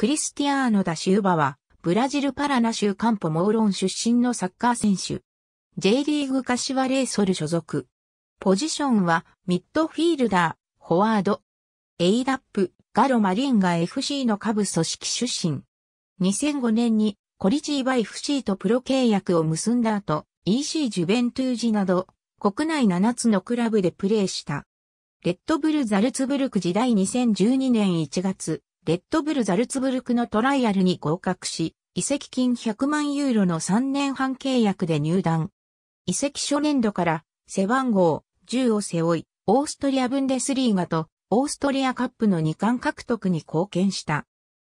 クリスティアーノ・ダ・シューバは、ブラジルパラナ州カンポ・モーロン出身のサッカー選手。J リーグカシワ・レイソル所属。ポジションは、ミッドフィールダー、フォワード。エイラップ、ガロ・マリンガ FC の下部組織出身。2005年に、コリジーバ FC とプロ契約を結んだ後、EC ジュベントゥージなど、国内7つのクラブでプレーした。レッドブル・ザルツブルク時代2012年1月、レッドブル・ザルツブルクのトライアルに合格し、移籍金100万ユーロの3年半契約で入団。移籍初年度から背番号10を背負い、オーストリア・ブンデスリーガとオーストリアカップの2冠獲得に貢献した。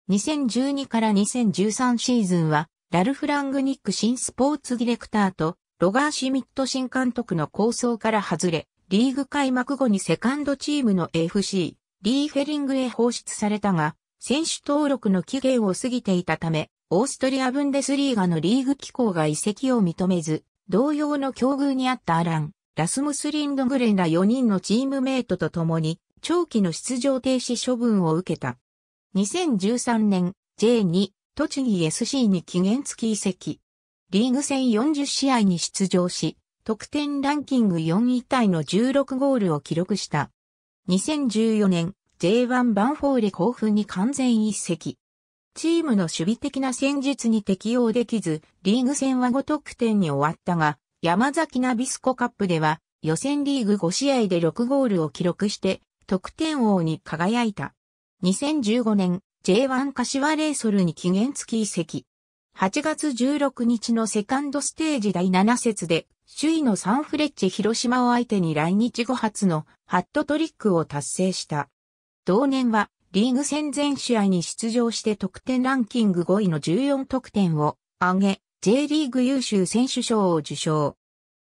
2012から2013シーズンは、ラルフ・ラングニック新スポーツディレクターと、ロガー・シミット新監督の構想から外れ、リーグ開幕後にセカンドチームの FC、リーフェリングへ放出されたが、選手登録の期限を過ぎていたため、オーストリア・ブンデスリーガのリーグ機構が移籍を認めず、同様の境遇にあったアラン、ラスムス・リンドグレンら4人のチームメイトと共に、長期の出場停止処分を受けた。2013年、J2、栃木 SC に期限付き移籍。リーグ戦40試合に出場し、得点ランキング4位タイの16ゴールを記録した。2014年、J1 バンフォーレ興奮に完全一席。チームの守備的な戦術に適応できず、リーグ戦は5得点に終わったが、山崎ナビスコカップでは、予選リーグ5試合で6ゴールを記録して、得点王に輝いた。2015年、J1 柏レイソルに期限付き移籍。8月16日のセカンドステージ第7節で、首位のサンフレッチェ広島を相手に来日後初のハットトリックを達成した。同年はリーグ戦全試合に出場して得点ランキング5位の14得点を上げ、J リーグ優秀選手賞を受賞。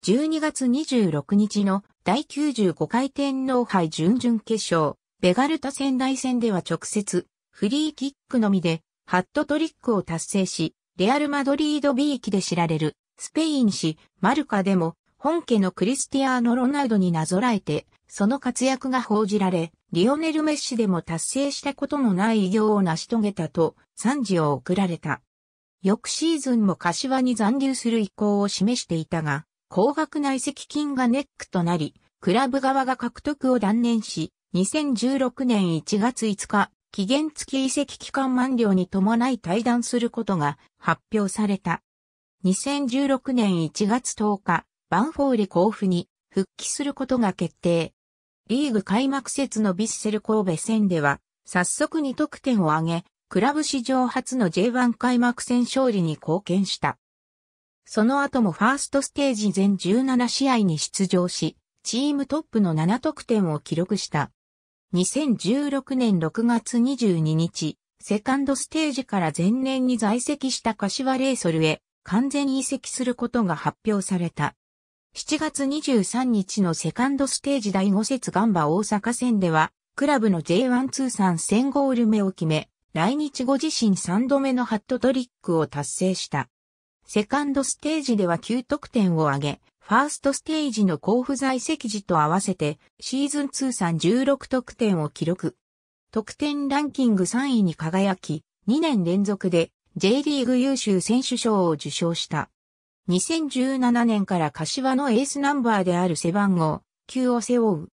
12月26日の第95回天皇杯準々決勝、ベガルタ仙台戦では直接、フリーキックのみで、ハットトリックを達成し、レアル・マドリード B 期で知られる、スペイン市、マルカでも、本家のクリスティアーノ・ロナウドになぞらえて、その活躍が報じられ、リオネル・メッシでも達成したことのない偉業を成し遂げたと賛辞を送られた。翌シーズンも柏に残留する意向を示していたが、高額内積金がネックとなり、クラブ側が獲得を断念し、2016年1月5日、期限付き移籍期間満了に伴い退団することが発表された。2016年1月10日、バンフォーレ甲府に復帰することが決定。リーグ開幕節のビッセル神戸戦では、早速2得点を挙げ、クラブ史上初の J1 開幕戦勝利に貢献した。その後もファーストステージ全17試合に出場し、チームトップの7得点を記録した。2016年6月22日、セカンドステージから前年に在籍した柏レイソルへ完全移籍することが発表された。7月23日のセカンドステージ第5節ガンバ大阪戦では、クラブの J1 通算1000ゴール目を決め、来日後自身3度目のハットトリックを達成した。セカンドステージでは9得点を挙げ、ファーストステージの交付在籍時と合わせて、シーズン通算16得点を記録。得点ランキング3位に輝き、2年連続で J リーグ優秀選手賞を受賞した。2017年から柏のエースナンバーである背番号9を背負う。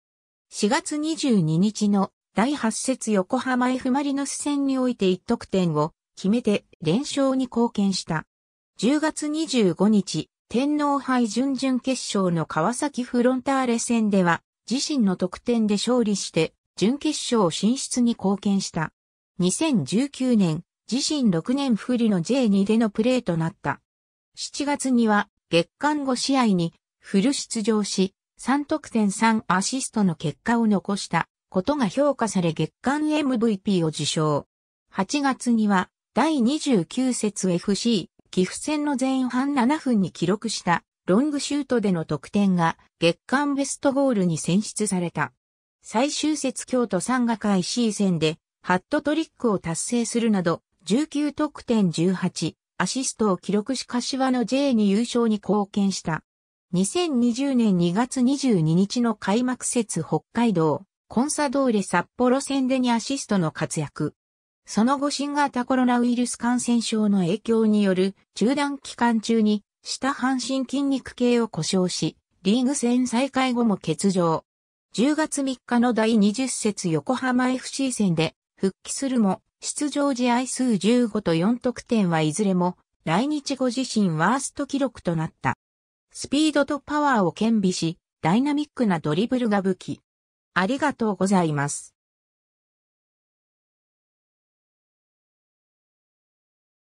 4月22日の第8節横浜 F マリノス戦において1得点を決めて連勝に貢献した。10月25日、天皇杯準々決勝の川崎フロンターレ戦では自身の得点で勝利して準決勝進出に貢献した。2019年、自身6年不利の J2 でのプレーとなった。7月には月間5試合にフル出場し、3得点3アシストの結果を残したことが評価され月間 MVP を受賞。8月には第29節 FC 岐阜戦の前半7分に記録したロングシュートでの得点が月間ベストゴールに選出された。最終節京都参賀会 C 戦でハットトリックを達成するなど19得点18アシストを記録し柏の J に優勝に貢献した。2020年2月22日の開幕節北海道、コンサドーレ札幌戦でにアシストの活躍。その後新型コロナウイルス感染症の影響による中断期間中に下半身筋肉系を故障し、リーグ戦再開後も欠場。10月3日の第20節横浜 FC 戦で復帰するも出場試合数15と4得点はいずれも、来日後自身ワースト記録となった。スピードとパワーを兼備し、ダイナミックなドリブルが武器。ありがとうございます。